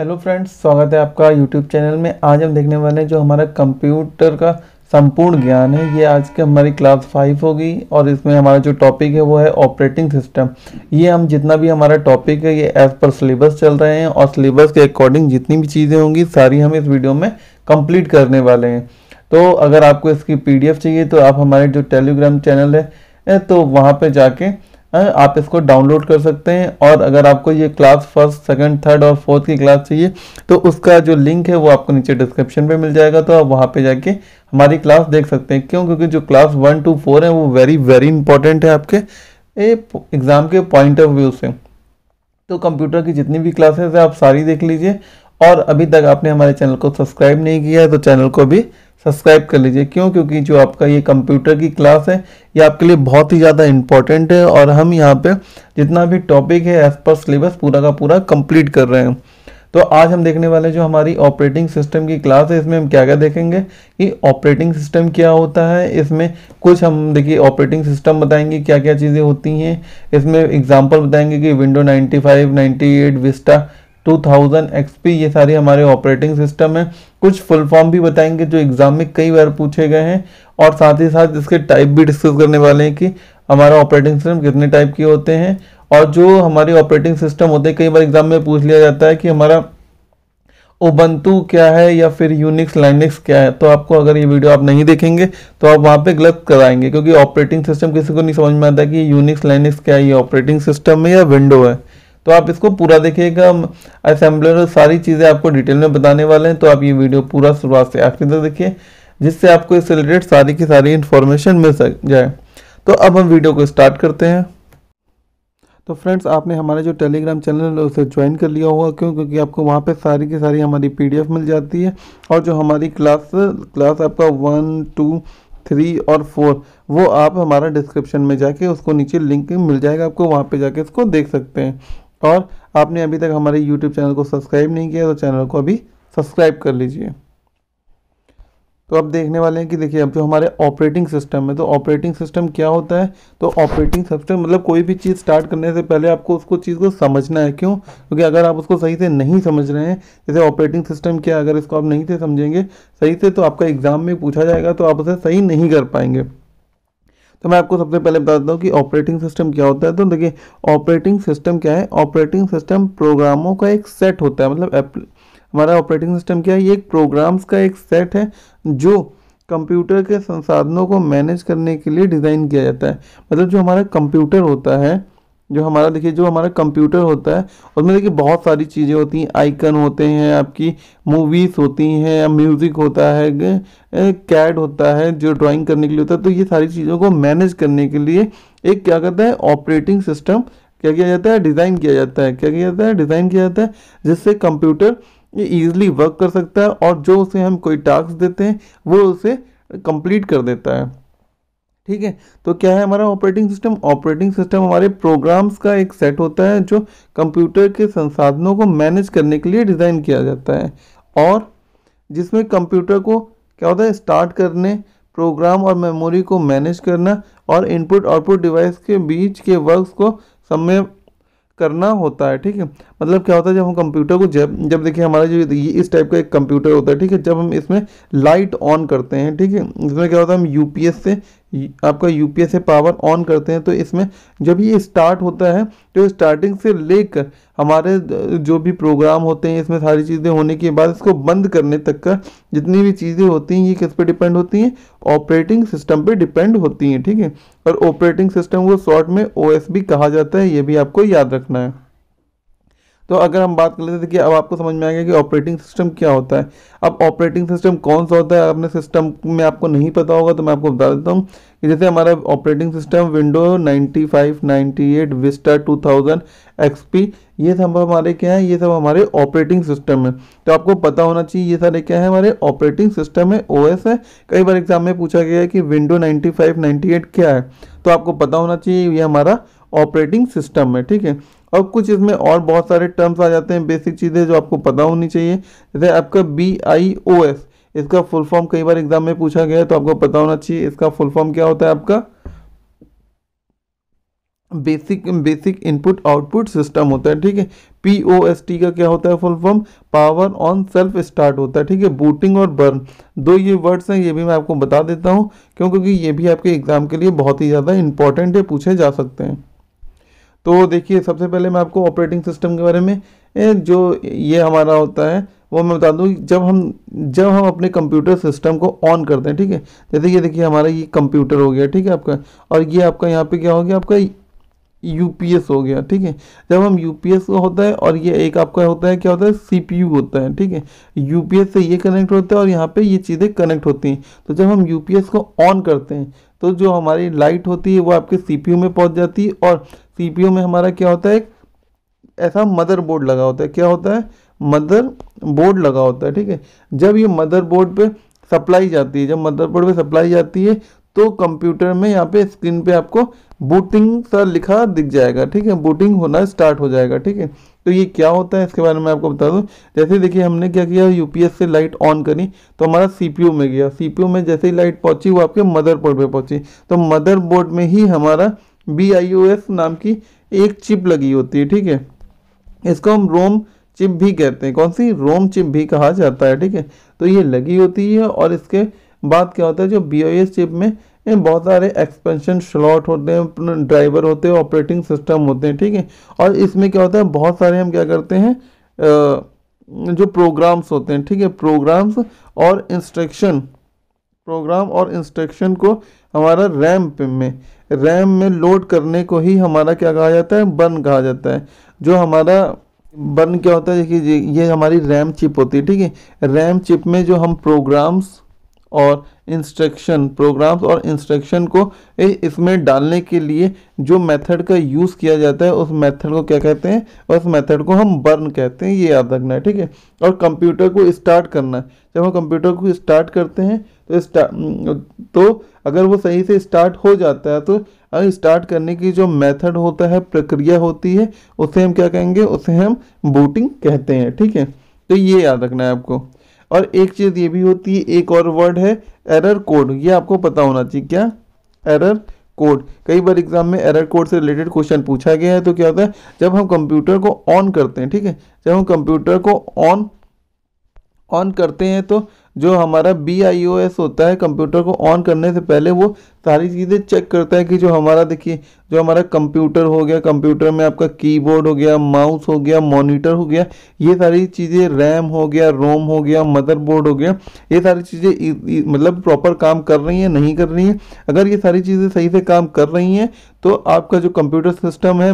hello friends स्वागत है आपका यूट्यूब चैनल में आज हम देखने वाले हैं जो हमारा कंप्यूटर का संपूर्ण ज्ञान है ये आज के हमारी क्लास फाइव होगी और इसमें हमारा जो टॉपिक है वो है ऑपरेटिंग सिस्टम ये हम जितना भी हमारा टॉपिक है ये एज पर सिलेबस चल रहे हैं और सिलेबस के अकॉर्डिंग जितनी भी चीज़ें होंगी सारी हम इस वीडियो में कम्प्लीट करने वाले हैं तो अगर आपको इसकी पी चाहिए तो आप हमारे जो टेलीग्राम चैनल है तो वहाँ पर जाके आप इसको डाउनलोड कर सकते हैं और अगर आपको ये क्लास फर्स्ट सेकंड थर्ड और फोर्थ की क्लास चाहिए तो उसका जो लिंक है वो आपको नीचे डिस्क्रिप्शन पे मिल जाएगा तो आप वहाँ पे जाके हमारी क्लास देख सकते हैं क्यों क्योंकि जो क्लास वन टू फोर है वो वेरी वेरी इंपॉर्टेंट है आपके एग्ज़ाम के पॉइंट ऑफ व्यू से तो कंप्यूटर की जितनी भी क्लासेस है आप सारी देख लीजिए और अभी तक आपने हमारे चैनल को सब्सक्राइब नहीं किया है तो चैनल को भी सब्सक्राइब कर लीजिए क्यों क्योंकि जो आपका ये कंप्यूटर की क्लास है ये आपके लिए बहुत ही ज़्यादा इंपॉर्टेंट है और हम यहाँ पे जितना भी टॉपिक है एज पर सिलेबस पूरा का पूरा कंप्लीट कर रहे हैं तो आज हम देखने वाले जो हमारी ऑपरेटिंग सिस्टम की क्लास है इसमें हम क्या क्या देखेंगे कि ऑपरेटिंग सिस्टम क्या होता है इसमें कुछ हम देखिए ऑपरेटिंग सिस्टम बताएंगे क्या क्या चीज़ें होती हैं इसमें एग्जाम्पल बताएंगे कि विंडो 95, 98, विस्टा 2000 एक्सपी ये सारे हमारे ऑपरेटिंग सिस्टम है कुछ फुल फॉर्म भी बताएंगे जो एग्जाम में कई बार पूछे गए हैं और साथ ही साथ इसके टाइप भी डिस्कस करने वाले हैं कि हमारा ऑपरेटिंग सिस्टम कितने टाइप के होते हैं और जो हमारे ऑपरेटिंग सिस्टम होते हैं कई बार एग्जाम में पूछ लिया जाता है कि हमारा ओबंतु क्या है या फिर यूनिक्स लाइनिक्स क्या है तो आपको अगर ये वीडियो आप नहीं देखेंगे तो आप वहाँ पे गलत कराएंगे क्योंकि ऑपरेटिंग सिस्टम किसी को नहीं समझ में आता कि यूनिक्स लाइनिक्स क्या है ये ऑपरेटिंग सिस्टम है या विंडो है तो आप इसको पूरा देखिएगा असेंबलर सारी चीज़ें आपको डिटेल में बताने वाले हैं तो आप ये वीडियो पूरा शुरुआत से आखिर तक देखिए जिससे आपको इससे रिलेटेड सारी की सारी इन्फॉर्मेशन मिल सक जाए तो अब हम वीडियो को स्टार्ट करते हैं तो फ्रेंड्स आपने हमारे जो टेलीग्राम चैनल है उसे ज्वाइन कर लिया होगा क्यों क्योंकि आपको वहाँ पे सारी की सारी हमारी पीडीएफ मिल जाती है और जो हमारी क्लास क्लास आपका वन टू थ्री और फोर वो आप हमारा डिस्क्रिप्शन में जाके उसको नीचे लिंक मिल जाएगा आपको वहाँ पे जाके इसको देख सकते हैं और आपने अभी तक हमारे यूट्यूब चैनल को सब्सक्राइब नहीं किया तो चैनल को अभी सब्सक्राइब कर लीजिए तो अब देखने वाले हैं कि देखिए अब जो हमारे ऑपरेटिंग सिस्टम है तो ऑपरेटिंग सिस्टम क्या होता है तो ऑपरेटिंग सिस्टम मतलब कोई भी चीज़ स्टार्ट करने से पहले आपको उसको चीज़ को समझना है क्यों क्योंकि अगर आप उसको सही से नहीं समझ रहे हैं जैसे ऑपरेटिंग सिस्टम क्या अगर इसको आप नहीं से समझेंगे सही से तो आपका एग्ज़ाम में पूछा जाएगा तो आप उसे सही नहीं कर पाएंगे तो मैं आपको सबसे पहले बता देता हूँ कि ऑपरेटिंग सिस्टम क्या होता है तो देखिए ऑपरेटिंग सिस्टम क्या है ऑपरेटिंग सिस्टम प्रोग्रामों का एक सेट होता है मतलब हमारा ऑपरेटिंग सिस्टम क्या है ये एक प्रोग्राम्स का एक सेट है जो कंप्यूटर के संसाधनों को मैनेज करने के लिए डिज़ाइन किया जाता है मतलब जो हमारा कंप्यूटर होता है जो हमारा देखिए जो हमारा कंप्यूटर होता है उसमें देखिए बहुत सारी चीज़ें होती हैं आइकन होते हैं आपकी मूवीज़ होती हैं म्यूज़िक होता है कैड होता है जो ड्राइंग करने के लिए होता है तो ये सारी चीज़ों को मैनेज करने के लिए एक क्या कहता है ऑपरेटिंग सिस्टम क्या किया जाता है डिज़ाइन किया जाता है क्या किया जाता है डिज़ाइन किया जाता है जिससे कंप्यूटर ये ईजिली वर्क कर सकता है और जो उसे हम कोई टास्क देते हैं वो उसे कंप्लीट कर देता है ठीक है तो क्या है हमारा ऑपरेटिंग सिस्टम ऑपरेटिंग सिस्टम हमारे प्रोग्राम्स का एक सेट होता है जो कंप्यूटर के संसाधनों को मैनेज करने के लिए डिज़ाइन किया जाता है और जिसमें कंप्यूटर को क्या होता है स्टार्ट करने प्रोग्राम और मेमोरी को मैनेज करना और इनपुट आउटपुट डिवाइस के बीच के वर्क्स को समय करना होता है ठीक है मतलब क्या होता है जब हम कंप्यूटर को जब जब देखिए हमारा जो ये इस टाइप का एक कंप्यूटर होता है ठीक है जब हम इसमें लाइट ऑन करते हैं ठीक है इसमें क्या होता है हम यूपीएस से आपका यूपीएस से पावर ऑन करते हैं तो इसमें जब ये स्टार्ट होता है तो स्टार्टिंग से लेकर हमारे जो भी प्रोग्राम होते हैं इसमें सारी चीज़ें होने के बाद इसको बंद करने तक का जितनी भी चीज़ें होती हैं ये किस पे डिपेंड होती हैं ऑपरेटिंग सिस्टम पे डिपेंड होती हैं ठीक है और ऑपरेटिंग सिस्टम को शॉर्ट में ओ भी कहा जाता है ये भी आपको याद रखना है तो अगर हम बात कर लेते हैं कि अब आपको समझ में आएगा कि ऑपरेटिंग सिस्टम क्या होता है अब ऑपरेटिंग सिस्टम कौन सा होता है अपने सिस्टम में आपको नहीं पता होगा तो मैं आपको बता देता हूँ कि जैसे हमारा operating system window 95, 98, Vista 2000, XP ये सब हमारे क्या है ये सब हमारे ऑपरेटिंग सिस्टम है तो आपको पता होना चाहिए ये सारे क्या है हमारे ऑपरेटिंग सिस्टम है ओ है कई बार एग्जाम में पूछा गया है कि विंडो नाइन्टी फाइव क्या है तो आपको पता होना चाहिए ये हमारा ऑपरेटिंग सिस्टम है ठीक है और कुछ इसमें और बहुत सारे टर्म्स आ जाते हैं बेसिक चीज़ें जो आपको पता होनी चाहिए जैसे आपका बी आई ओ एस इसका फुल फॉर्म कई बार एग्जाम में पूछा गया है तो आपको पता होना चाहिए इसका फुल फॉर्म क्या होता है आपका basic basic input output system होता है ठीक है पी ओ एस टी का क्या होता है full form power on self start होता है ठीक है बूटिंग और बर्न दो ये वर्ड्स हैं ये भी मैं आपको बता देता हूँ क्यों क्योंकि ये भी आपके एग्ज़ाम के लिए बहुत ही ज़्यादा इंपॉर्टेंट है पूछे जा सकते हैं तो देखिए सबसे पहले मैं आपको ऑपरेटिंग सिस्टम के बारे में जो ये हमारा होता है वो मैं बता दूँ जब हम जब हम अपने कंप्यूटर सिस्टम को ऑन करते हैं ठीक है जैसे ये देखिए हमारा ये कंप्यूटर हो गया ठीक है आपका और ये आपका यहाँ पे क्या हो गया आपका यू हो गया ठीक है जब हम यू का होता है और ये एक आपका होता है क्या होता है यू होता है ठीक है यू से ये कनेक्ट होता है और यहाँ पे ये चीज़ें कनेक्ट होती हैं तो जब हम यू को ऑन करते हैं तो जो हमारी लाइट होती है वो आपके सीपीयू में पहुंच जाती है और सीपीयू में हमारा क्या होता है एक ऐसा मदर बोर्ड लगा होता है क्या होता है मदर बोर्ड लगा होता है ठीक है जब ये मदर बोर्ड पर सप्लाई जाती है जब मदर बोर्ड पर सप्लाई जाती है तो कंप्यूटर में यहाँ पे स्क्रीन पे आपको बूटिंग सा लिखा दिख जाएगा ठीक है बूटिंग होना स्टार्ट हो जाएगा ठीक है तो ये क्या होता है इसके बारे में आपको बता दूँ जैसे देखिए हमने क्या किया यूपीएस से लाइट ऑन करी तो हमारा सीपीयू में गया सीपीयू में जैसे ही लाइट पहुंची वो आपके मदरबोर्ड पे पहुंची तो मदरबोर्ड में ही हमारा बी नाम की एक चिप लगी होती है ठीक है इसको हम रोम चिप भी कहते हैं कौन सी रोम चिप भी कहा जाता है ठीक है तो ये लगी होती है और इसके बाद क्या होता है जो बी चिप में ये बहुत सारे एक्सपेंशन स्लॉट होते हैं ड्राइवर होते हैं ऑपरेटिंग सिस्टम होते हैं ठीक है और इसमें क्या होता है बहुत सारे हम क्या करते हैं जो प्रोग्राम्स होते हैं ठीक है प्रोग्राम्स और इंस्ट्रक्शन प्रोग्राम और इंस्ट्रक्शन को हमारा रैम में रैम में लोड करने को ही हमारा क्या कहा जाता है बर्न कहा जाता है जो हमारा बर्न क्या होता है देखिए ये हमारी रैम चिप होती है ठीक है रैम चिप में जो हम प्रोग्राम्स और इंस्ट्रक्शन प्रोग्राम्स और इंस्ट्रक्शन को इसमें डालने के लिए जो मेथड का यूज़ किया जाता है उस मेथड को क्या कहते हैं उस मेथड को हम बर्न कहते हैं ये याद रखना है ठीक है और कंप्यूटर को स्टार्ट करना है जब हम कंप्यूटर को स्टार्ट करते हैं तो तो अगर वो सही से स्टार्ट हो जाता है तो स्टार्ट करने की जो मेथड होता है प्रक्रिया होती है उसे हम क्या कहेंगे उसे हम बूटिंग कहते हैं ठीक है तो ये याद रखना है आपको और एक चीज़ ये भी होती है एक और वर्ड है एरर कोड ये आपको पता होना चाहिए क्या एरर कोड कई बार एग्जाम में एरर कोड से रिलेटेड क्वेश्चन पूछा गया है तो क्या होता है जब हम कंप्यूटर को ऑन करते हैं ठीक है जब हम कंप्यूटर को ऑन ऑन करते हैं तो जो हमारा बी आई ओ एस होता है कंप्यूटर को ऑन करने से पहले वो सारी चीज़ें चेक करता है कि जो हमारा देखिए जो हमारा कंप्यूटर हो गया कंप्यूटर में आपका कीबोर्ड हो गया माउस हो गया मॉनिटर हो गया ये सारी चीज़ें रैम हो गया रोम हो गया मदरबोर्ड हो गया ये सारी चीज़ें मतलब प्रॉपर काम कर रही हैं नहीं कर रही हैं अगर ये सारी चीज़ें सही से काम कर रही हैं तो आपका जो कंप्यूटर सिस्टम है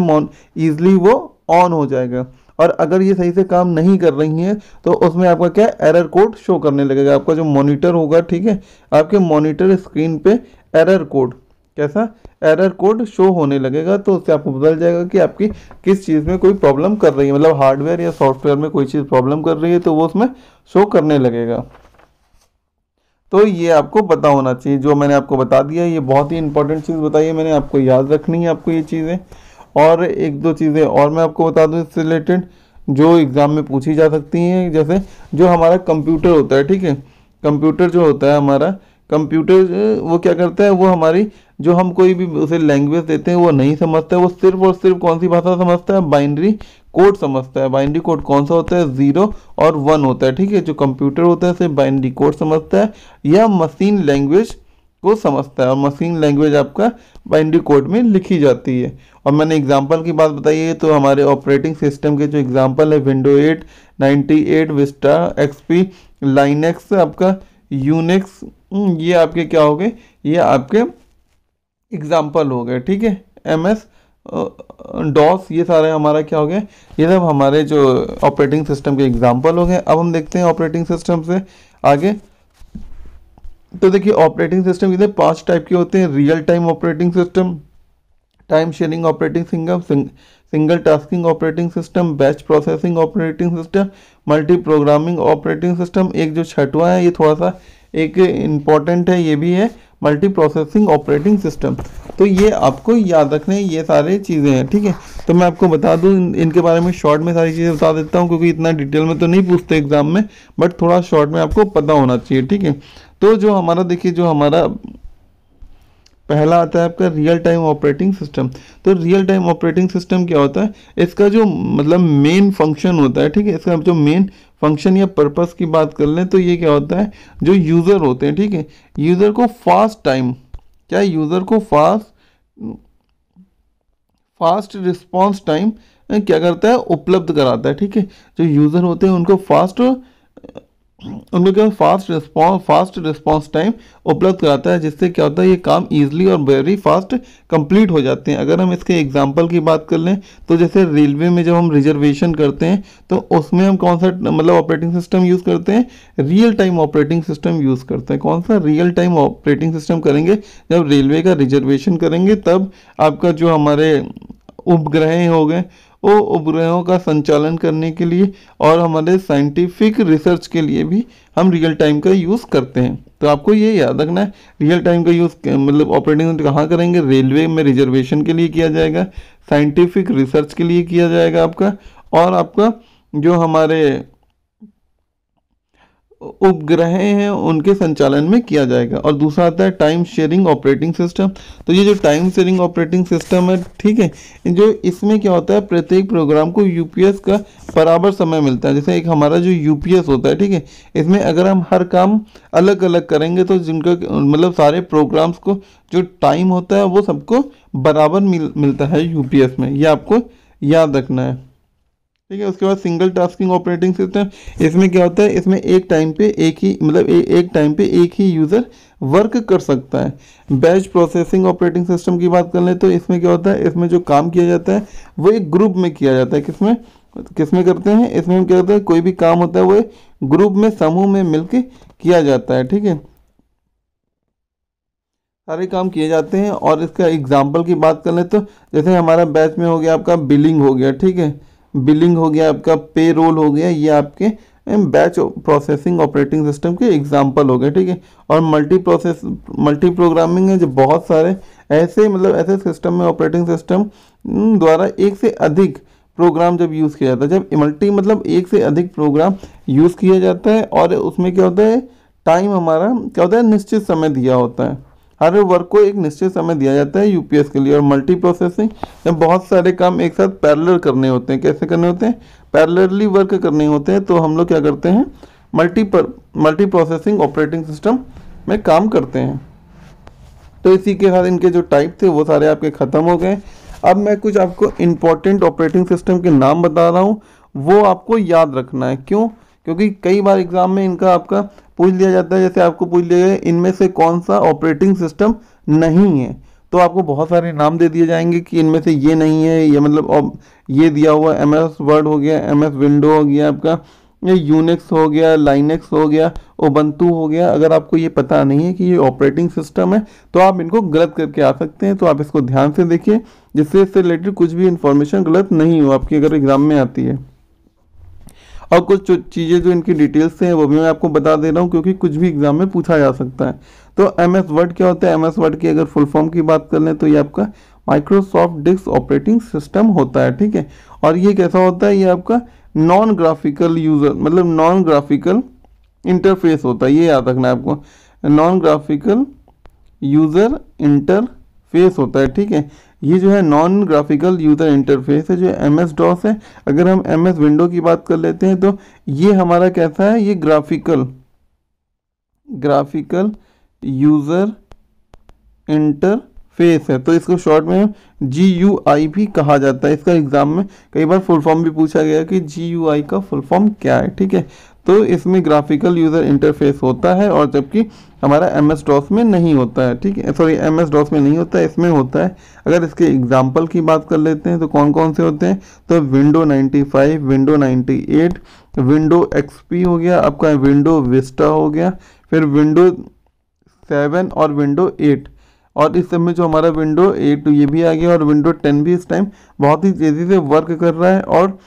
ईजिली वो ऑन हो जाएगा और अगर ये सही से काम नहीं कर रही हैं तो उसमें आपका क्या एरर कोड शो करने लगेगा आपका जो मॉनिटर होगा ठीक है आपके मॉनिटर स्क्रीन पे एरर कोड कैसा एरर कोड शो होने लगेगा तो उससे आपको बदल जाएगा कि आपकी किस चीज़ में कोई प्रॉब्लम कर रही है मतलब हार्डवेयर या सॉफ्टवेयर में कोई चीज़ प्रॉब्लम कर रही है तो वो उसमें शो करने लगेगा तो ये आपको पता होना चाहिए जो मैंने आपको बता दिया ये बहुत ही इंपॉर्टेंट चीज़ बताई है मैंने आपको याद रखनी है आपको ये चीज़ें और एक दो चीज़ें और मैं आपको बता दूँ इससे रिलेटेड जो एग्ज़ाम में पूछी जा सकती हैं जैसे जो हमारा कंप्यूटर होता है ठीक है कंप्यूटर जो होता है हमारा कंप्यूटर वो क्या करता है वो हमारी जो हम कोई भी उसे लैंग्वेज देते हैं वो नहीं समझता है वो सिर्फ और सिर्फ कौन सी भाषा समझता है बाइंड्री कोड समझता है बाइंड्री कोड कौन सा होता है ज़ीरो और वन होता है ठीक है जो कंप्यूटर होता है उसे बाइंड्री कोड समझता है या मशीन लैंग्वेज को समझता है और मशीन लैंग्वेज आपका बाइंडी कोड में लिखी जाती है और मैंने एग्जांपल की बात बताई है तो हमारे ऑपरेटिंग सिस्टम के जो एग्जांपल है विंडो 8, 98, विस्टा एक्सपी लाइनेक्स आपका यूनिक्स हम्म, ये आपके क्या हो गए ये आपके एग्जाम्पल हो गए ठीक है एम एस डॉस ये सारे हमारा क्या हो गया ये सब हमारे जो ऑपरेटिंग सिस्टम के एग्जाम्पल हो गए अब हम देखते हैं ऑपरेटिंग सिस्टम से आगे तो देखिए ऑपरेटिंग सिस्टम कितने पांच टाइप के होते हैं real time operating system time sharing operating system single tasking operating system batch processing operating system multi programming operating system एक जो छठवा है ये थोड़ा सा एक इम्पॉर्टेंट है ये भी है मल्टी प्रोसेसिंग ऑपरेटिंग सिस्टम तो ये आपको याद रखने ये सारे चीज़ें हैं ठीक है तो मैं आपको बता दूं इन, इनके बारे में शॉर्ट में सारी चीज़ें बता देता हूँ क्योंकि इतना डिटेल में तो नहीं पूछते एग्जाम में बट थोड़ा शॉर्ट में आपको पता होना चाहिए ठीक है तो जो हमारा देखिए जो हमारा पहला आता है आपका रियल टाइम ऑपरेटिंग सिस्टम तो रियल टाइम ऑपरेटिंग सिस्टम क्या होता है इसका जो मतलब मेन फंक्शन होता है ठीक है इसका जो मेन फंक्शन या पर्पस की बात कर लें तो ये क्या होता है जो यूज़र होते हैं ठीक है यूज़र को फास्ट टाइम क्या यूज़र को फास्ट फास्ट रिस्पॉन्स टाइम क्या करता है उपलब्ध कराता है ठीक है जो यूज़र होते हैं उनको फास्ट उनको जो fast response fast response time उपलब्ध कराता है जिससे क्या होता है ये काम ईजिली और वेरी फास्ट कंप्लीट हो जाते हैं अगर हम इसके एग्जांपल की बात कर लें तो जैसे रेलवे में जब हम रिजर्वेशन करते हैं तो उसमें हम कौन सा मतलब ऑपरेटिंग सिस्टम यूज़ करते हैं real time operating system use करते हैं कौन सा रियल टाइम ऑपरेटिंग सिस्टम करेंगे जब रेलवे का रिजर्वेशन करेंगे तब आपका जो हमारे उपग्रह हो गए वो उपग्रहों का संचालन करने के लिए और हमारे साइंटिफिक रिसर्च के लिए भी हम रियल टाइम का यूज़ करते हैं तो आपको ये याद रखना है रियल टाइम का यूज़ मतलब ऑपरेटिंग कहाँ करेंगे रेलवे में रिजर्वेशन के लिए किया जाएगा साइंटिफिक रिसर्च के लिए किया जाएगा आपका और आपका जो हमारे उपग्रह हैं उनके संचालन में किया जाएगा और दूसरा आता है टाइम शेयरिंग ऑपरेटिंग सिस्टम तो ये जो टाइम शेयरिंग ऑपरेटिंग सिस्टम है ठीक है जो इसमें क्या होता है प्रत्येक प्रोग्राम को यूपीएस का बराबर समय मिलता है जैसे एक हमारा जो यूपीएस होता है ठीक है इसमें अगर हम हर काम अलग अलग करेंगे तो जिनका मतलब सारे प्रोग्राम्स को जो टाइम होता है वो सबको बराबर मिल मिलता है यूपीएस में यह आपको याद रखना है ठीक है उसके बाद सिंगल टास्किंग ऑपरेटिंग सिस्टम इसमें क्या होता है इसमें एक टाइम पे एक ही मतलब ए, एक टाइम पे एक ही यूज़र वर्क कर सकता है बैच प्रोसेसिंग ऑपरेटिंग सिस्टम की बात कर लें तो इसमें क्या होता है इसमें जो काम किया जाता है वो एक ग्रुप में किया जाता है किसमें किसमें करते हैं इसमें क्या होता है कोई भी काम होता है वो ग्रुप में समूह में मिल किया जाता है ठीक है सारे काम किए जाते हैं और इसका एग्जाम्पल की बात कर लें तो जैसे हमारा बैच में हो गया आपका बिलिंग हो गया ठीक है बिलिंग हो गया आपका पे रोल हो गया ये आपके बैच प्रोसेसिंग ऑपरेटिंग सिस्टम के एग्जाम्पल हो गए ठीक है और मल्टी प्रोसेस मल्टी प्रोग्रामिंग है जो बहुत सारे ऐसे मतलब ऐसे सिस्टम में ऑपरेटिंग सिस्टम द्वारा एक से अधिक प्रोग्राम जब यूज़ किया जाता है जब मल्टी मतलब एक से अधिक प्रोग्राम यूज़ किया जाता है और उसमें क्या होता है टाइम हमारा क्या होता है निश्चित समय दिया होता है हर वर्क को एक निश्चित समय दिया जाता है यूपीएस के लिए और मल्टी प्रोसेसिंग में बहुत सारे काम एक साथ पैरेलल करने होते हैं कैसे करने होते हैं पैरेलली वर्क करने होते हैं तो हम लोग क्या करते हैं मल्टी पर मल्टी प्रोसेसिंग ऑपरेटिंग सिस्टम में काम करते हैं तो इसी के साथ इनके जो टाइप थे वो सारे आपके ख़त्म हो गए अब मैं कुछ आपको इम्पॉर्टेंट ऑपरेटिंग सिस्टम के नाम बता रहा हूँ वो आपको याद रखना है क्यों क्योंकि कई बार एग्ज़ाम में इनका आपका पूछ लिया जाता है जैसे आपको पूछ लिया गया इनमें से कौन सा ऑपरेटिंग सिस्टम नहीं है तो आपको बहुत सारे नाम दे दिए जाएंगे कि इनमें से ये नहीं है ये मतलब ये दिया हुआ एम एस वर्ड हो गया एम एस विंडो हो गया आपका ये यूनिक्स हो गया लाइनेक्स हो गया ओबंतु हो गया अगर आपको ये पता नहीं है कि ये ऑपरेटिंग सिस्टम है तो आप इनको गलत करके आ सकते हैं तो आप इसको ध्यान से देखिए जिससे इससे रिलेटेड कुछ भी इन्फॉर्मेशन गलत नहीं हो आपकी अगर एग्ज़ाम में आती है और कुछ चीज़ें जो इनकी डिटेल्स हैं वो भी मैं आपको बता दे रहा हूँ क्योंकि कुछ भी एग्ज़ाम में पूछा जा सकता है तो एम एस वर्ड क्या होता है एम एस वर्ड की अगर फुल फॉर्म की बात कर लें तो ये आपका माइक्रोसॉफ्ट डिस्क ऑपरेटिंग सिस्टम होता है ठीक है और ये कैसा होता है ये आपका नॉन ग्राफिकल यूज़र मतलब नॉन ग्राफिकल इंटरफेस होता है ये याद रखना है आपको नॉन ग्राफिकल यूज़र इंटरफेस होता है ठीक है ये जो है नॉन ग्राफिकल यूज़र इंटरफेस है जो एम एस डॉस है अगर हम एम एस विंडो की बात कर लेते हैं तो ये हमारा कैसा है ये ग्राफिकल ग्राफिकल यूज़र इंटरफेस है तो इसको शॉर्ट में जी यू आई भी कहा जाता है इसका एग्ज़ाम में कई बार फुल फॉर्म भी पूछा गया कि जी यू आई का फुल फॉर्म क्या है ठीक है तो इसमें ग्राफिकल यूज़र इंटरफेस होता है और जबकि हमारा एम एस डॉस में नहीं होता है ठीक है सॉरी एम एस डॉस में नहीं होता है इसमें होता है अगर इसके एग्जाम्पल की बात कर लेते हैं तो कौन कौन से होते हैं तो विंडो 95 विंडो 98 विंडो एक्सपी हो गया आपका विंडो विस्टा हो गया फिर विंडो सेवन और विंडो एट और इस समय जो हमारा विंडो एट ये भी आ गया और विंडो टेन भी इस टाइम बहुत ही तेज़ी से वर्क कर रहा है और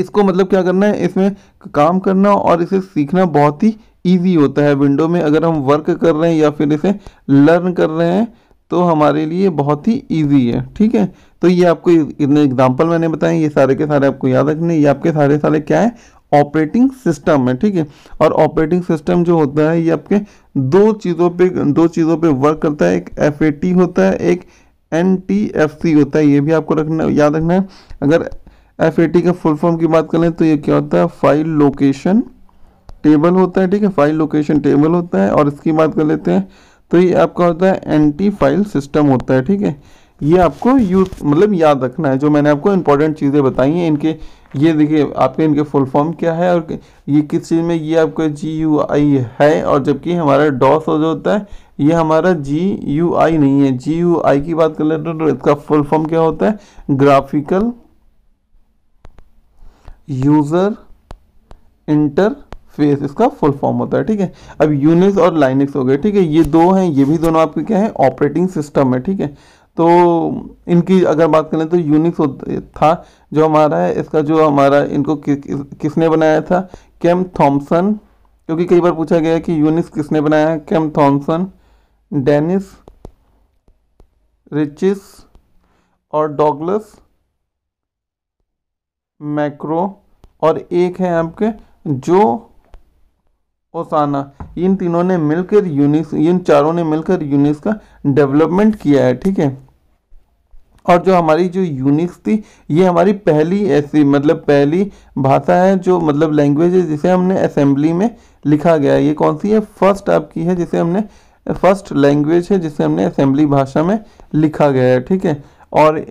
इसको मतलब क्या करना है इसमें काम करना और इसे सीखना बहुत ही ईजी होता है विंडो में अगर हम वर्क कर रहे हैं या फिर इसे लर्न कर रहे हैं तो हमारे लिए बहुत ही ईजी है ठीक है तो ये आपको इतने एग्जाम्पल मैंने बताए ये सारे के सारे आपको याद रखने ये आपके सारे सारे क्या है ऑपरेटिंग सिस्टम है ठीक है और ऑपरेटिंग सिस्टम जो होता है ये आपके दो चीज़ों पे दो चीज़ों पे वर्क करता है एक एफ होता है एक एन होता है ये भी आपको रखना याद रखना है अगर एफ ए टी का फुल फॉर्म की बात करें तो ये क्या होता है फाइल लोकेशन टेबल होता है ठीक है फाइल लोकेशन टेबल होता है और इसकी बात कर लेते हैं तो ये आपका होता है एंटी फाइल सिस्टम होता है ठीक है ये आपको यूज मतलब याद रखना है जो मैंने आपको इंपॉर्टेंट चीज़ें बताई हैं इनके ये देखिए आपके इनके फुल फॉर्म क्या है और ये किस चीज़ में ये आपका जी यू आई है और जबकि हमारा डॉस जो होता है ये हमारा जी यू आई नहीं है जी यू आई की बात कर लेते हैं तो इसका फुल फॉर्म क्या होता है ग्राफिकल यूज़र इंटरफेस इसका फुल फॉर्म होता है ठीक है अब यूनिक्स और लाइनिक्स हो गए ठीक है ये दो हैं ये भी दोनों आपके क्या है ऑपरेटिंग सिस्टम है ठीक है तो इनकी अगर बात करें तो यूनिक्स था जो हमारा है इसका जो हमारा इनको कि, कि, किसने बनाया था केम थॉम्सन क्योंकि कई बार पूछा गया कि यूनिक्स किसने बनाया है केम थॉम्सन डेनिस रिचिस और डॉगलस मैक्रो और एक है आपके जो ओसाना इन तीनों ने मिलकर यूनिक्स इन चारों ने मिलकर यूनिक्स का डेवलपमेंट किया है ठीक है और जो हमारी जो यूनिक्स थी ये हमारी पहली ऐसी मतलब पहली भाषा है जो मतलब लैंग्वेज है जिसे हमने असेंबली में लिखा गया है ये कौन सी है फर्स्ट आपकी है जिसे हमने फर्स्ट लैंग्वेज है जिसे हमने असेंबली भाषा में लिखा गया है ठीक है और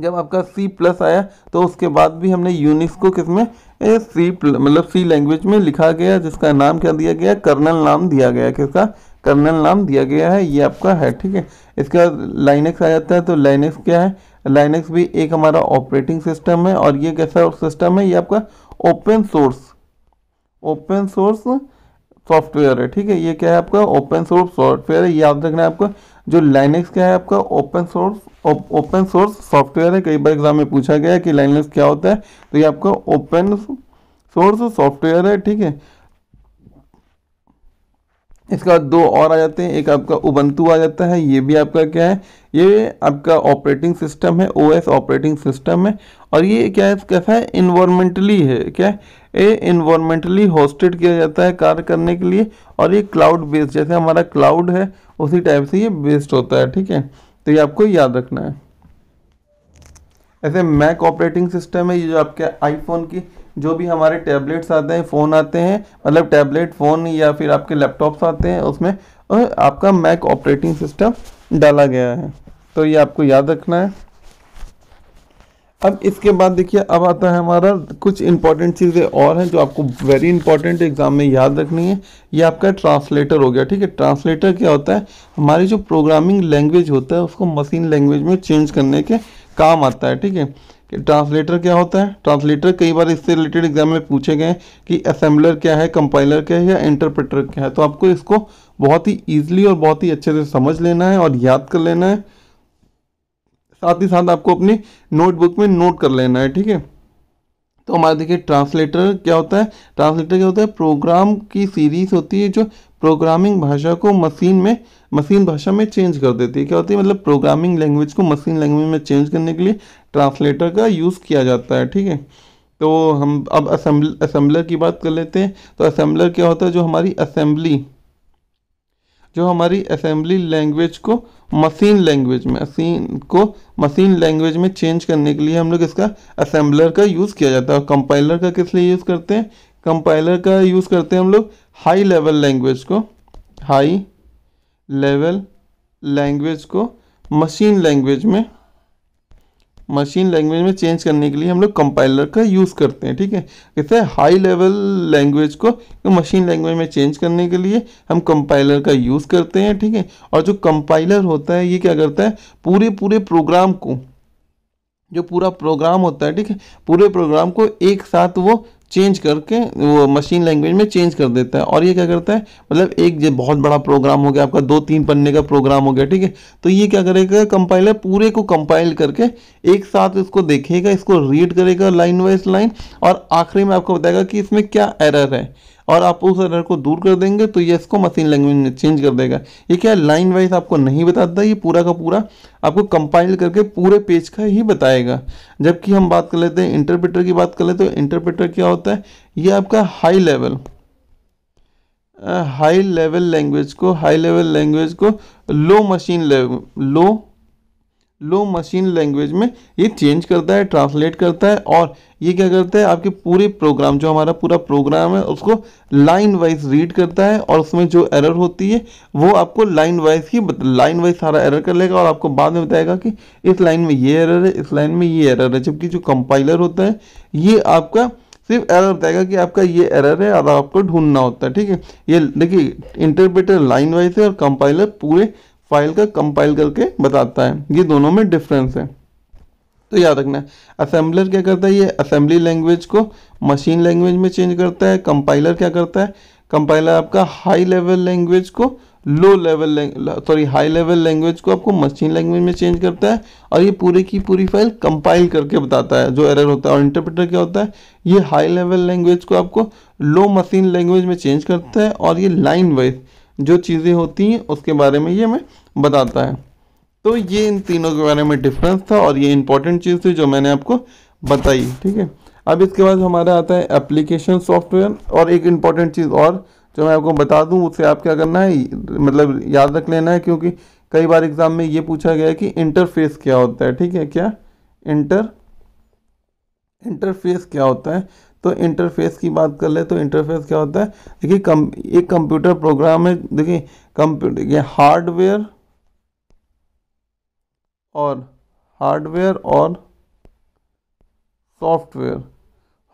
जब आपका सी प्लस आया तो उसके बाद भी हमने यूनिक्स को किस में सी मतलब सी लैंग्वेज में लिखा गया जिसका नाम क्या दिया गया कर्नल नाम दिया गया किसका कर्नल नाम दिया गया है ये आपका है ठीक है इसके बाद लाइनेक्स आ जाता है तो लाइनेक्स क्या है लाइनेक्स भी एक हमारा ऑपरेटिंग सिस्टम है और ये कैसा सिस्टम है ये आपका open source open source software है ठीक है ये क्या है आपका ओपन सोर्स सॉफ्टवेयर है याद रखना है आपको जो लाइनेक्स क्या है आपका open source open source software है कई बार एग्जाम में पूछा गया है कि लाइनलेस क्या होता है तो ये आपका ओपन सोर्स सॉफ्टवेयर है ठीक है इसके बाद दो और आ जाते हैं एक आपका उबंतु आ जाता है ये भी आपका क्या है ये आपका ऑपरेटिंग सिस्टम है ओएस ऑपरेटिंग सिस्टम है और ये क्या है कैसा है इन्वामेंटली है क्या ये इन्वामेंटली होस्टेड किया जाता है कार्य करने के लिए और ये क्लाउड बेस्ड जैसे हमारा क्लाउड है उसी टाइप से ये बेस्ड होता है ठीक है तो ये आपको याद रखना है ऐसे मैक ऑपरेटिंग सिस्टम है ये जो आपके आईफोन की जो भी हमारे टैबलेट्स आते हैं फ़ोन आते हैं मतलब टैबलेट फ़ोन या फिर आपके लैपटॉप्स आते हैं उसमें आपका मैक ऑपरेटिंग सिस्टम डाला गया है तो ये आपको याद रखना है अब इसके बाद देखिए अब आता है हमारा कुछ इंपॉर्टेंट चीज़ें और हैं जो आपको वेरी इंपॉर्टेंट एग्जाम में याद रखनी है ये आपका ट्रांसलेटर हो गया ठीक है ट्रांसलेटर क्या होता है हमारी जो प्रोग्रामिंग लैंग्वेज होता है उसको मशीन लैंग्वेज में चेंज करने के काम आता है ठीक है ट्रांसलेटर क्या होता है ट्रांसलेटर कई बार इससे रिलेटेड एग्जाम में पूछे गए कि असेंबलर क्या है कंपाइलर क्या है या इंटरप्रेटर क्या है तो आपको इसको बहुत ही ईजिली और बहुत ही अच्छे से समझ लेना है और याद कर लेना है साथ ही साथ आपको अपनी नोटबुक में नोट कर लेना है ठीक है तो हमारा देखिए ट्रांसलेटर क्या होता है ट्रांसलेटर क्या होता है प्रोग्राम की सीरीज होती है जो प्रोग्रामिंग भाषा को मशीन में मशीन भाषा में चेंज कर देती है क्या होती है मतलब प्रोग्रामिंग लैंग्वेज को मशीन लैंग्वेज में चेंज करने के लिए ट्रांसलेटर का यूज़ किया जाता है ठीक है तो हम अब असेंबल असेंबलर की बात कर लेते हैं तो असेंबलर क्या होता है जो हमारी असेंबली जो हमारी असेंबली लैंग्वेज को मशीन लैंग्वेज में मशीन को मशीन लैंग्वेज में चेंज करने के लिए हम लोग इसका असेंबलर का यूज़ किया जाता है और कंपाइलर का किस लिए यूज़ करते हैं कंपाइलर का यूज़ करते हैं हम लोग हाई लेवल लैंग्वेज को हाई लेवल लैंग्वेज को मशीन लैंग्वेज में मशीन लैंग्वेज में चेंज करने के लिए हम लोग कंपाइलर का यूज़ करते हैं ठीक है इसे हाई लेवल लैंग्वेज को मशीन लैंग्वेज में चेंज करने के लिए हम कंपाइलर का यूज़ करते हैं ठीक है और जो कंपाइलर होता है ये क्या करता है पूरे पूरे प्रोग्राम को जो पूरा प्रोग्राम होता है ठीक है पूरे प्रोग्राम को एक साथ वो चेंज करके वो मशीन लैंग्वेज में चेंज कर देता है और ये क्या करता है मतलब एक जो बहुत बड़ा प्रोग्राम हो गया आपका दो तीन पन्ने का प्रोग्राम हो गया ठीक है तो ये क्या करेगा कंपाइलर पूरे को कंपाइल करके एक साथ इसको देखेगा इसको रीड करेगा लाइन वाइज लाइन और आखिरी में आपको बताएगा कि इसमें क्या एरर है और आप उस एरर को दूर कर देंगे तो ये इसको मशीन लैंग्वेज में चेंज कर देगा ये क्या लाइन वाइज आपको नहीं बताता ये पूरा का पूरा आपको कंपाइल करके पूरे पेज का ही बताएगा जबकि हम बात कर लेते हैं इंटरप्रेटर की बात कर लेते हैं इंटरप्रेटर तो क्या होता है ये आपका high level high level language को हाई लेवल लैंग्वेज को low machine low low machine language में ये चेंज करता है ट्रांसलेट करता है और ये क्या करता है आपके पूरे प्रोग्राम जो हमारा पूरा प्रोग्राम है उसको लाइन वाइज रीड करता है और उसमें जो एरर होती है वो आपको लाइन वाइज ही लाइन वाइज सारा एरर कर लेगा और आपको बाद में बताएगा कि इस लाइन में ये एरर है इस लाइन में ये एरर है जबकि जो कंपाइलर होता है ये आपका सिर्फ एरर बताएगा कि आपका ये एरर है और आपको ढूंढना होता है ठीक है ये देखिए इंटरप्रेटर लाइन वाइज है और कंपाइलर पूरे फाइल का कंपाइल करके बताता है ये दोनों में डिफरेंस है तो याद रखना है असेंबलर क्या करता है ये असेंबली लैंग्वेज को मशीन लैंग्वेज में चेंज करता है कंपाइलर क्या करता है कंपाइलर आपका हाई लेवल लैंग्वेज को low level sorry high level language को आपको मशीन लैंग्वेज में चेंज करता है और ये पूरे की पूरी फाइल कंपाइल करके बताता है जो एरर होता है और इंटरप्रेटर क्या होता है ये हाई लेवल लैंग्वेज को आपको लो मशीन लैंग्वेज में चेंज करता है और ये लाइन वाइज जो चीज़ें होती हैं उसके बारे में ये हमें बताता है तो ये इन तीनों के बारे में डिफरेंस था और ये इंपॉर्टेंट चीज़ थी जो मैंने आपको बताई ठीक है अब इसके बाद हमारा आता है एप्लीकेशन सॉफ्टवेयर और एक इम्पॉर्टेंट चीज़ और जो मैं आपको बता दूं उससे आप क्या करना है मतलब याद रख लेना है क्योंकि कई बार एग्ज़ाम में ये पूछा गया है कि इंटरफेस क्या होता है ठीक है क्या इंटर इंटरफेस क्या होता है तो इंटरफेस की बात कर ले तो इंटरफेस क्या होता है देखिए कम एक कंप्यूटर प्रोग्राम है देखिए कंप्यूटर हार्डवेयर और हार्डवेयर और सॉफ्टवेयर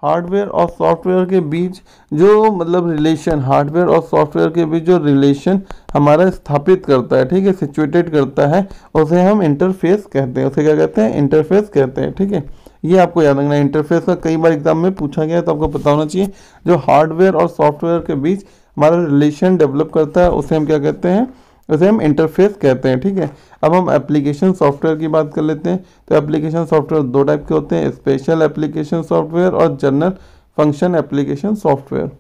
हार्डवेयर और सॉफ्टवेयर के बीच जो मतलब रिलेशन हार्डवेयर और सॉफ्टवेयर के बीच जो रिलेशन हमारा स्थापित करता है ठीक है सिचुएटेड करता है उसे हम इंटरफेस कहते हैं उसे क्या कहते हैं इंटरफेस कहते हैं ठीक है ये आपको याद रखना है इंटरफेस का कई बार एग्जाम में पूछा गया है तो आपको पता होना चाहिए जो हार्डवेयर और सॉफ्टवेयर के बीच हमारा रिलेशन डेवलप करता है उसे हम क्या कहते हैं उसे हम इंटरफेस कहते हैं ठीक है अब हम एप्लीकेशन सॉफ्टवेयर की बात कर लेते हैं तो एप्लीकेशन सॉफ्टवेयर दो टाइप के होते हैं स्पेशल एप्लीकेशन सॉफ्टवेयर और जनरल फंक्शन एप्लीकेशन सॉफ्टवेयर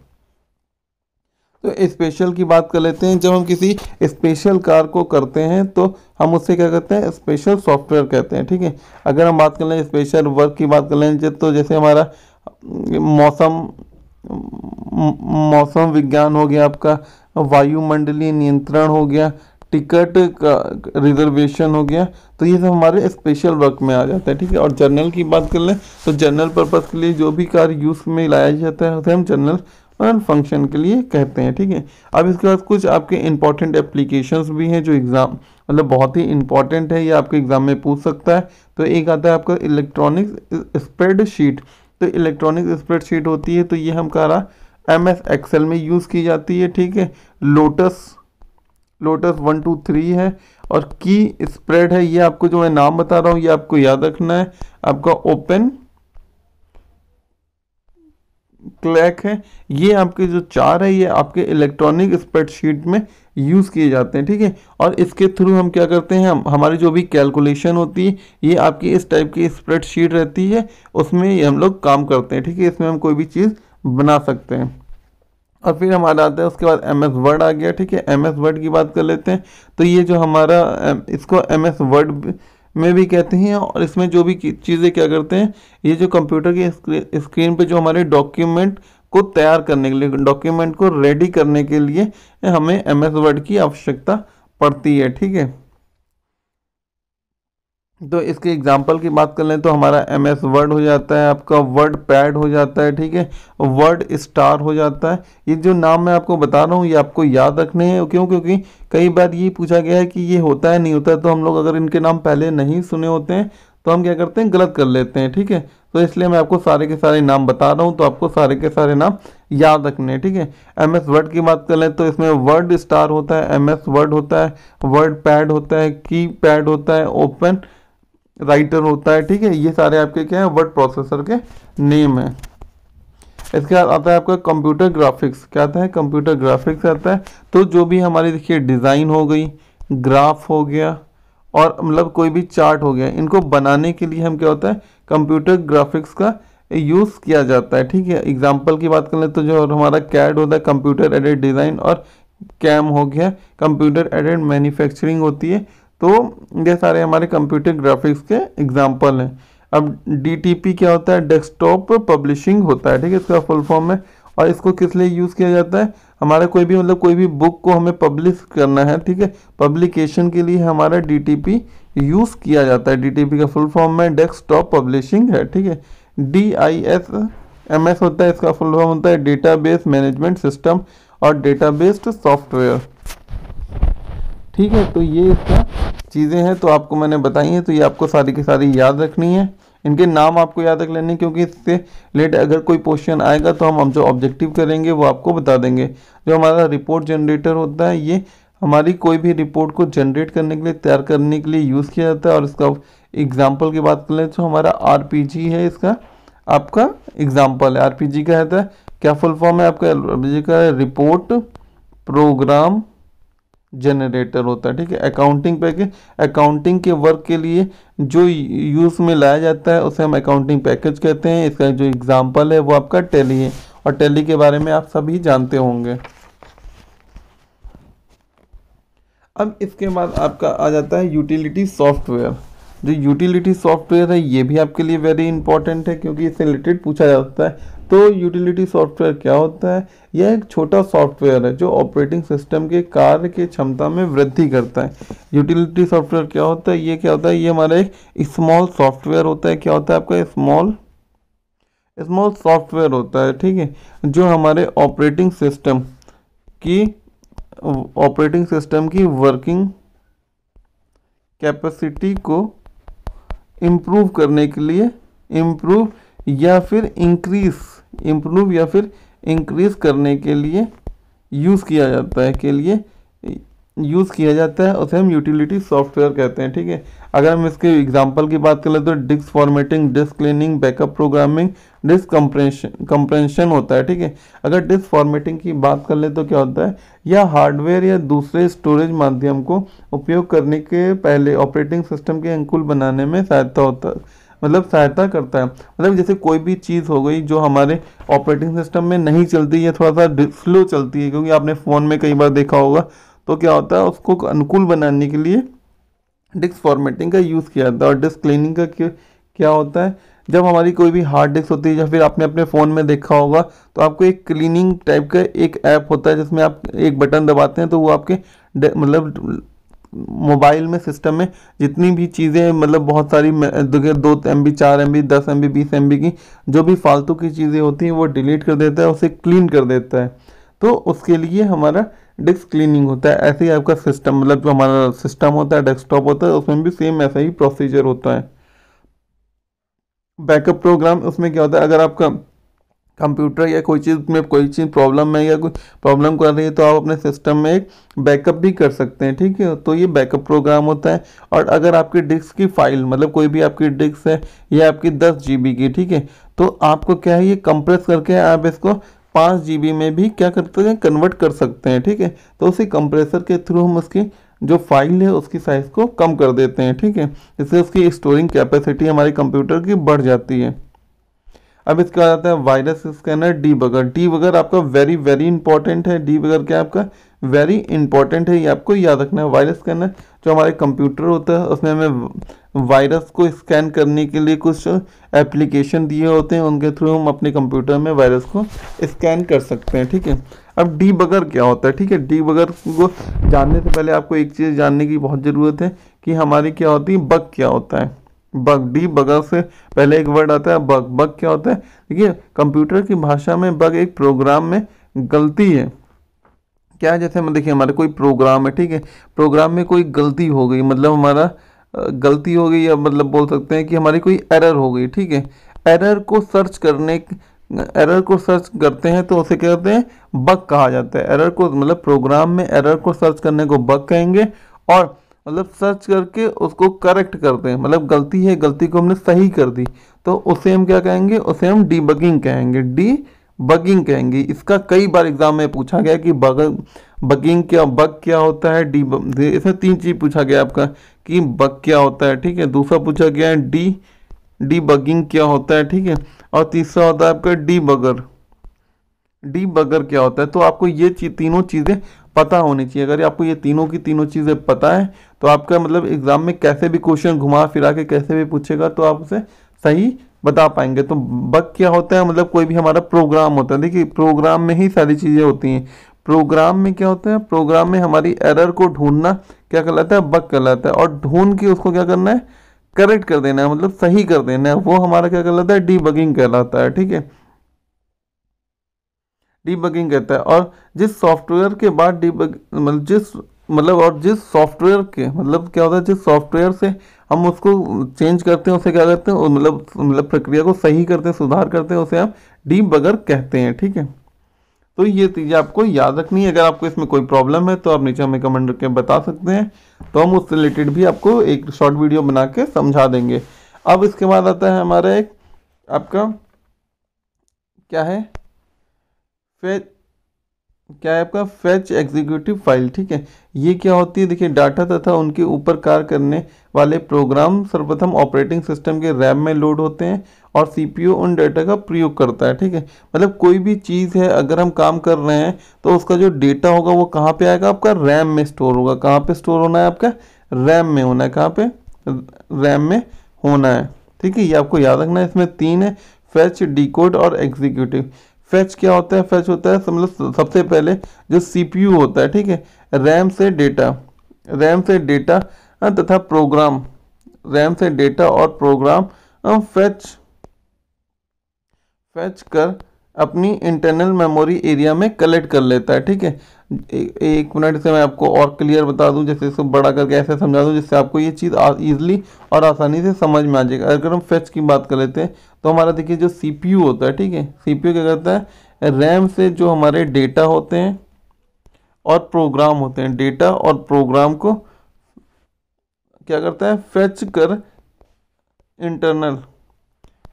तो स्पेशल की बात कर लेते हैं जब हम किसी स्पेशल कार को करते हैं तो हम उससे क्या कहते हैं स्पेशल सॉफ्टवेयर कहते हैं ठीक है अगर हम बात कर लें स्पेशल वर्क की बात कर लें तो जैसे हमारा मौसम मौसम विज्ञान हो गया आपका वायुमंडलीय नियंत्रण हो गया टिकट का रिजर्वेशन हो गया तो ये सब हमारे स्पेशल वर्क में आ जाता है ठीक है और जर्नल की बात कर लें तो जर्नल पर्पज़ के लिए जो भी कार्य यूज़ में लाया जाता है उसे हम जर्नल फंक्शन के लिए कहते हैं ठीक है अब इसके बाद कुछ आपके इंपॉर्टेंट एप्लीकेशंस भी हैं जो एग्ज़ाम मतलब बहुत ही इंपॉर्टेंट है ये आपके एग्ज़ाम में पूछ सकता है तो एक आता है आपका इलेक्ट्रॉनिक स्प्रेड शीट तो इलेक्ट्रॉनिक स्प्रेडशीट होती है तो ये हम कह रहा एम एस एक्सेल में यूज़ की जाती है ठीक है Lotus Lotus one two three है और की स्प्रेड है ये आपको जो मैं नाम बता रहा हूँ ये आपको याद रखना है आपका ओपन क्लैक है ये आपके जो चार है ये आपके इलेक्ट्रॉनिक स्प्रेडशीट में यूज़ किए जाते हैं ठीक है और इसके थ्रू हम क्या करते हैं हम हमारी जो भी कैलकुलेशन होती है ये आपकी इस टाइप की स्प्रेडशीट रहती है उसमें ये हम लोग काम करते हैं ठीक है इसमें हम कोई भी चीज़ बना सकते हैं और फिर हमारा आता है उसके बाद एम एस वर्ड आ गया ठीक है एम एस वर्ड की बात कर लेते हैं तो ये जो हमारा इसको एम एस वर्ड में भी कहते हैं और इसमें जो भी चीज़ें क्या करते हैं ये जो कंप्यूटर की स्क्रीन पे जो हमारे डॉक्यूमेंट को तैयार करने के लिए डॉक्यूमेंट को रेडी करने के लिए हमें एम एस वर्ड की आवश्यकता पड़ती है ठीक है तो इसके एग्जाम्पल की बात कर लें तो हमारा एम एस वर्ड हो जाता है आपका वर्ड पैड हो जाता है ठीक है वर्ड स्टार हो जाता है ये जो नाम मैं आपको बता रहा हूँ ये आपको याद रखने हैं क्यों क्योंकि कई बार ये पूछा गया है कि ये होता है नहीं होता है तो हम लोग अगर इनके नाम पहले नहीं सुने होते हैं तो हम क्या करते हैं गलत कर लेते हैं ठीक है तो इसलिए मैं आपको सारे के सारे नाम बता रहा हूँ तो आपको सारे के सारे नाम याद रखने हैं ठीक है एम एस वर्ड की बात कर लें तो इसमें वर्ड स्टार होता है एम एस वर्ड होता है वर्ड पैड होता है की पैड होता है ओपन राइटर होता है ठीक है ये सारे आपके क्या है वर्ड प्रोसेसर के नेम है इसके बाद आता है आपका कंप्यूटर ग्राफिक्स क्या आता है कंप्यूटर ग्राफिक्स आता है तो जो भी हमारी देखिए डिज़ाइन हो गई ग्राफ हो गया और मतलब कोई भी चार्ट हो गया इनको बनाने के लिए हम क्या होता है कंप्यूटर ग्राफिक्स का यूज़ किया जाता है ठीक है एग्जाम्पल की बात कर लें तो जो हमारा कैड होता है कंप्यूटर एडेड डिज़ाइन और कैम हो गया कंप्यूटर एडेड मैन्युफैक्चरिंग होती है तो ये सारे हमारे कंप्यूटर ग्राफिक्स के एग्जाम्पल हैं अब डी क्या होता है डेस्कटॉप पब्लिशिंग होता है ठीक है इसका फुल फॉर्म है और इसको किस लिए यूज़ किया जाता है हमारा कोई भी मतलब कोई भी बुक को हमें पब्लिश करना है ठीक है पब्लिकेशन के लिए हमारा डी यूज़ किया जाता है डी का फुल फॉर्म है डेस्कटॉप पब्लिशिंग है ठीक है D I S M S होता है इसका फुल फॉर्म होता है डेटा मैनेजमेंट सिस्टम और डेटा सॉफ्टवेयर ठीक है तो ये इसका चीज़ें हैं तो आपको मैंने बताई हैं तो ये आपको सारी की सारी याद रखनी है इनके नाम आपको याद रख लेने क्योंकि इससे लेट अगर कोई क्वेश्चन आएगा तो हम हम जो ऑब्जेक्टिव करेंगे वो आपको बता देंगे जो हमारा रिपोर्ट जनरेटर होता है ये हमारी कोई भी रिपोर्ट को जनरेट करने के लिए तैयार करने के लिए यूज़ किया जाता है और इसका एग्जाम्पल की बात कर लें तो हमारा आर है इसका आपका एग्जाम्पल है आर का रहता है तो क्या फुल फॉर्म है आपका का रिपोर्ट प्रोग्राम जनरेटर होता है ठीक है अकाउंटिंग पैकेज अकाउंटिंग के वर्क के लिए जो यूज़ में लाया जाता है उसे हम अकाउंटिंग पैकेज कहते हैं इसका जो एग्ज़ाम्पल है वो आपका टेली है और टेली के बारे में आप सभी जानते होंगे अब इसके बाद आपका आ जाता है यूटिलिटी सॉफ्टवेयर जो यूटिलिटी सॉफ्टवेयर है ये भी आपके लिए वेरी इंपॉर्टेंट है क्योंकि इससे रिलेटेड पूछा जाता है तो यूटिलिटी सॉफ्टवेयर क्या होता है यह एक छोटा सॉफ्टवेयर है जो ऑपरेटिंग सिस्टम के कार्य की क्षमता में वृद्धि करता है यूटिलिटी सॉफ्टवेयर क्या होता है ये क्या होता है ये हमारा एक स्मॉल सॉफ्टवेयर होता है क्या होता है आपका स्मॉल स्मॉल सॉफ्टवेयर होता है ठीक है जो हमारे ऑपरेटिंग सिस्टम की ऑपरेटिंग सिस्टम की वर्किंग कैपेसिटी को इम्प्रूव करने के लिए इम्प्रूव या फिर इंक्रीज इम्प्रूव या फिर इंक्रीज करने के लिए यूज़ किया जाता है के लिए यूज़ किया जाता है उसे हम यूटिलिटी सॉफ्टवेयर कहते हैं ठीक है अगर हम इसके एग्जांपल की बात कर तो disk formatting disk cleaning backup programming disk compression compression होता है ठीक है अगर डिस्क फॉर्मेटिंग की बात कर ले तो क्या होता है या हार्डवेयर या दूसरे स्टोरेज माध्यम को उपयोग करने के पहले ऑपरेटिंग सिस्टम के अंकुल बनाने में सहायता होता है मतलब सहायता करता है मतलब जैसे कोई भी चीज़ हो गई जो हमारे ऑपरेटिंग सिस्टम में नहीं चलती या थोड़ा सा स्लो चलती है क्योंकि आपने फ़ोन में कई बार देखा होगा तो क्या होता है उसको अनुकूल बनाने के लिए डिस्क फॉर्मेटिंग का यूज़ किया जाता है और डिस्क क्लीनिंग का क्या होता है जब हमारी कोई भी हार्ड डिस्क होती है या फिर आपने अपने फ़ोन में देखा होगा तो आपको एक क्लीनिंग टाइप का एक ऐप होता है जिसमें आप एक बटन दबाते हैं तो वो आपके मतलब मोबाइल में सिस्टम में जितनी भी चीज़ें मतलब बहुत सारी दो एम बी चार एम बी दस एम बी बीस एम बी की जो भी फालतू की चीज़ें होती हैं वो डिलीट कर देता है उसे क्लीन कर देता है तो उसके लिए हमारा डिस्क क्लीनिंग होता है ऐसे ही आपका सिस्टम मतलब जो हमारा सिस्टम होता है डेस्कटॉप होता है उसमें भी सेम ऐसा ही प्रोसीजर होता है बैकअप प्रोग्राम उसमें क्या होता है अगर आपका कंप्यूटर या कोई चीज़ में कोई चीज़ प्रॉब्लम है या कोई प्रॉब्लम कर रही है तो आप अपने सिस्टम में एक बैकअप भी कर सकते हैं ठीक है तो ये बैकअप प्रोग्राम होता है और अगर आपकी डिस्क की फाइल मतलब कोई भी आपकी डिस्क है या आपकी दस जी की ठीक है तो आपको क्या है ये कंप्रेस करके आप इसको पाँच जी में भी क्या करते हैं कन्वर्ट कर सकते हैं ठीक है तो उसी कंप्रेसर के थ्रू हम उसकी जो फाइल है उसकी साइज़ को कम कर देते हैं ठीक है इससे उसकी स्टोरिंग कैपेसिटी हमारे कंप्यूटर की बढ़ जाती है अब इसके बाद आता है virus scanner debugger debugger आपका वेरी वेरी इंपॉर्टेंट है डी बगर क्या आपका वेरी इंपॉर्टेंट है ये आपको याद रखना है वायरस स्कैनर जो हमारे कंप्यूटर होता है उसमें हमें वायरस को स्कैन करने के लिए कुछ एप्लीकेशन दिए होते हैं उनके थ्रू हम अपने कंप्यूटर में वायरस को स्कैन कर सकते हैं ठीक है अब डी बगर क्या होता है ठीक है डी बगर को जानने से पहले आपको एक चीज़ जानने की बहुत ज़रूरत है कि हमारी क्या होती है बग क्या होता है बग डी बगर से पहले एक वर्ड आता है बग बग क्या होता है देखिए कंप्यूटर की भाषा में बग एक प्रोग्राम में गलती है क्या है जैसे हम देखिए हमारा कोई प्रोग्राम है ठीक है प्रोग्राम में कोई गलती हो गई मतलब हमारा गलती हो गई या मतलब बोल सकते हैं कि हमारी कोई एरर हो गई ठीक है एरर को सर्च करने एरर को सर्च करते हैं तो उसे क्या कहते हैं बग कहा जाता है एरर को मतलब प्रोग्राम में एरर को सर्च करने को बग कहेंगे और मतलब सर्च करके उसको करेक्ट करते हैं मतलब गलती है गलती को हमने सही कर दी तो उसे हम क्या कहेंगे उसे हम डीबगिंग कहेंगे डी बगिंग कहेंगे इसका कई बार एग्जाम में पूछा गया कि बग बकिंग क्या बक क्या होता है डी ऐसा तीन चीज़ पूछा गया आपका कि बक क्या होता है ठीक है दूसरा पूछा गया है डी डी बगिंग क्या होता है ठीक है और तीसरा होता है आपका डी बगर डी बगर क्या होता है तो आपको ये चीज तीनों चीज़ें पता होनी चाहिए अगर आपको ये तीनों की तीनों चीज़ें पता है तो आपका मतलब एग्ज़ाम में कैसे भी क्वेश्चन घुमा फिरा के कैसे भी पूछेगा तो आप उसे सही बता पाएंगे तो बग क्या होता है मतलब कोई भी हमारा प्रोग्राम होता है देखिए प्रोग्राम में ही सारी चीज़ें होती हैं प्रोग्राम में क्या होता है प्रोग्राम में हमारी एरर को ढूंढना क्या कहलाता है बग कहलाता है और ढूंढ के उसको क्या करना है करेक्ट कर देना है मतलब सही कर देना है वो हमारा क्या कहलाता है डीबगिंग कहलाता है ठीक है डीबगिंग कहता है और जिस सॉफ्टवेयर के बाद डीबग मतलब जिस मतलब और जिस सॉफ्टवेयर के मतलब क्या होता है जिस सॉफ्टवेयर से हम उसको चेंज करते हैं उसे क्या करते हैं मतलब मतलब प्रक्रिया को सही करते हैं सुधार करते हैं उसे हम डीबगर कहते हैं ठीक है तो ये चीज़ें आपको याद रखनी है अगर आपको इसमें कोई प्रॉब्लम है तो आप नीचे हमें कमेंट करके बता सकते हैं तो हम उससे रिलेटेड भी आपको एक शॉर्ट वीडियो बना के समझा देंगे अब इसके बाद आता है हमारा एक आपका क्या है फेच क्या है आपका फेच एग्जीक्यूटिव फाइल ठीक है ये क्या होती है देखिए डाटा तथा उनके ऊपर कार्य करने वाले प्रोग्राम सर्वप्रथम ऑपरेटिंग सिस्टम के रैम में लोड होते हैं और सीपीयू उन डेटा का प्रयोग करता है ठीक है मतलब कोई भी चीज़ है अगर हम काम कर रहे हैं तो उसका जो डेटा होगा वो कहाँ पे आएगा आपका रैम में स्टोर होगा कहाँ पे स्टोर होना है आपका रैम में होना है कहाँ पे रैम में होना है ठीक है ये आपको याद रखना है इसमें तीन है फैच डी और एग्जीक्यूटिव फैच क्या होता है फैच होता है मतलब सबसे पहले जो सी होता है ठीक है रैम से डेटा रैम से डेटा हाँ, तथा प्रोग्राम रैम से डेटा और प्रोग्राम हाँ, uh, फेच कर अपनी इंटरनल मेमोरी एरिया में कलेक्ट कर लेता है ठीक है एक मिनट से मैं आपको और क्लियर बता दूं जैसे इसको बड़ा करके ऐसे समझा दूं जिससे आपको ये चीज़ ईजिली और आसानी से समझ में आ जाएगा अगर हम फेच की बात कर लेते हैं तो हमारा देखिए जो सी होता है ठीक है सी क्या करता है रैम से जो हमारे डेटा होते हैं और प्रोग्राम होते हैं डेटा और प्रोग्राम को क्या करता है फेच कर internal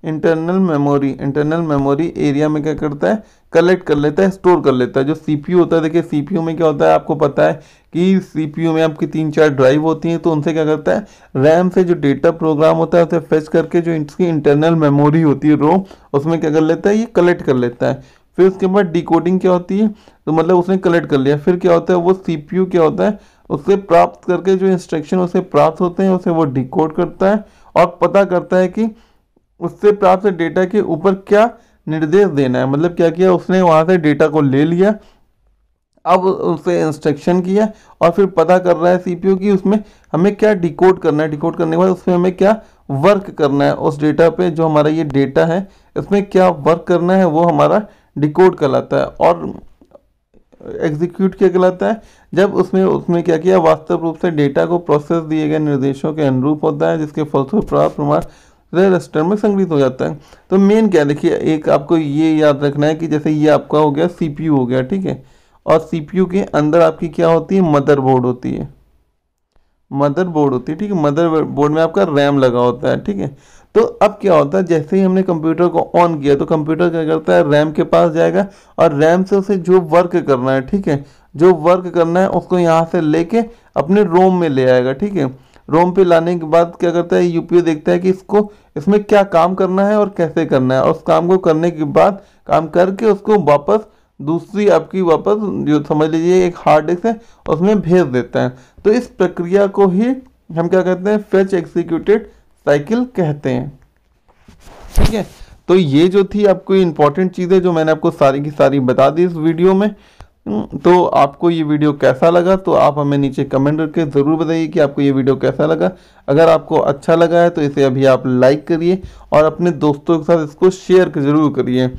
internal memory internal memory area में क्या करता है कलेक्ट कर लेता है स्टोर कर लेता है जो सीपीयू होता है देखिए सीपीयू में क्या होता है आपको पता है कि सीपीयू में आपकी तीन चार ड्राइव होती हैं तो उनसे क्या करता है रैम से जो डेटा प्रोग्राम होता है उसे फेच करके जो इसकी इंटरनल मेमोरी होती है रोम उसमें क्या कर लेता है ये कलेक्ट कर लेता है फिर उसके बाद डिकोडिंग क्या होती है तो मतलब उसने कलेक्ट कर लिया फिर क्या होता है वो सी क्या होता है उससे प्राप्त करके जो इंस्ट्रक्शन उसे प्राप्त होते हैं उसे वो डिकोड करता है और पता करता है कि उससे प्राप्त डेटा के ऊपर क्या निर्देश देना है मतलब क्या किया उसने वहाँ से डेटा को ले लिया अब उसे इंस्ट्रक्शन किया और फिर पता कर रहा है सीपीयू की उसमें हमें क्या डिकोड करना है डिकोड करने के बाद उसमें हमें क्या वर्क करना है उस डेटा पे जो हमारा ये डेटा है इसमें क्या वर्क करना है वो हमारा डिकोड कहलाता है और एग्जीक्यूट क्या कहलाता है जब उसमें उसमें क्या किया वास्तव रूप से डेटा को प्रोसेस दिए गए निर्देशों के अनुरूप होता है जिसके फलस्वरूप प्राप्त प्रमाण तो स्टमक संग्रहित हो जाता है तो मेन क्या देखिए एक आपको ये याद रखना है कि जैसे ये आपका हो गया सीपीयू हो गया ठीक है और सीपीयू के अंदर आपकी क्या होती है मदरबोर्ड होती है मदरबोर्ड होती है ठीक है मदर बोर्ड में आपका रैम लगा होता है ठीक है तो अब क्या होता है जैसे ही हमने कंप्यूटर को ऑन किया तो कंप्यूटर क्या करता है रैम के पास जाएगा और रैम से उसे जो वर्क करना है ठीक है जो वर्क करना है उसको यहाँ से लेके अपने रोम में ले आएगा ठीक है रोम पे लाने के बाद क्या करता है यूपीओ देखता है कि इसको इसमें क्या काम करना है और कैसे करना है और उस काम को करने के बाद काम करके उसको वापस दूसरी आपकी वापस जो समझ लीजिए एक हार्ड डिस्क है उसमें भेज देता है तो इस प्रक्रिया को ही हम क्या कहते हैं फेच एग्जीक्यूटेड साइकिल कहते हैं ठीक है तो ये जो थी आपको इंपॉर्टेंट चीज़ें जो मैंने आपको सारी की सारी बता दी इस वीडियो में तो आपको ये वीडियो कैसा लगा तो आप हमें नीचे कमेंट करके ज़रूर बताइए कि आपको ये वीडियो कैसा लगा अगर आपको अच्छा लगा है तो इसे अभी आप लाइक करिए और अपने दोस्तों के साथ इसको शेयर ज़रूर करिए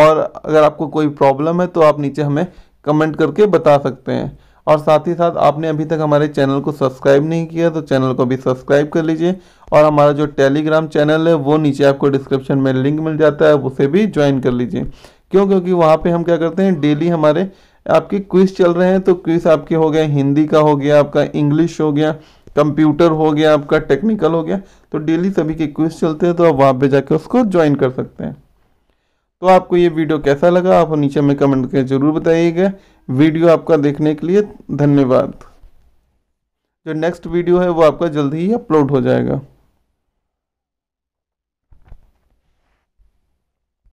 और अगर आपको कोई प्रॉब्लम है तो आप नीचे हमें कमेंट करके बता सकते हैं और साथ ही साथ आपने अभी तक हमारे चैनल को सब्सक्राइब नहीं किया तो चैनल को भी सब्सक्राइब कर लीजिए और हमारा जो टेलीग्राम चैनल है वो नीचे आपको डिस्क्रिप्शन में लिंक मिल जाता है उसे भी ज्वाइन कर लीजिए क्यों क्योंकि वहाँ पे हम क्या करते हैं डेली हमारे आपकी क्विज चल रहे हैं तो क्विज आपके हो गया हिंदी का हो गया आपका इंग्लिश हो गया कंप्यूटर हो गया आपका टेक्निकल हो गया तो डेली सभी के क्विज चलते हैं तो आप वहाँ पे जाके उसको ज्वाइन कर सकते हैं तो आपको ये वीडियो कैसा लगा आप नीचे में कमेंट करके ज़रूर बताइएगा वीडियो आपका देखने के लिए धन्यवाद जो नेक्स्ट वीडियो है वो आपका जल्दी ही अपलोड हो जाएगा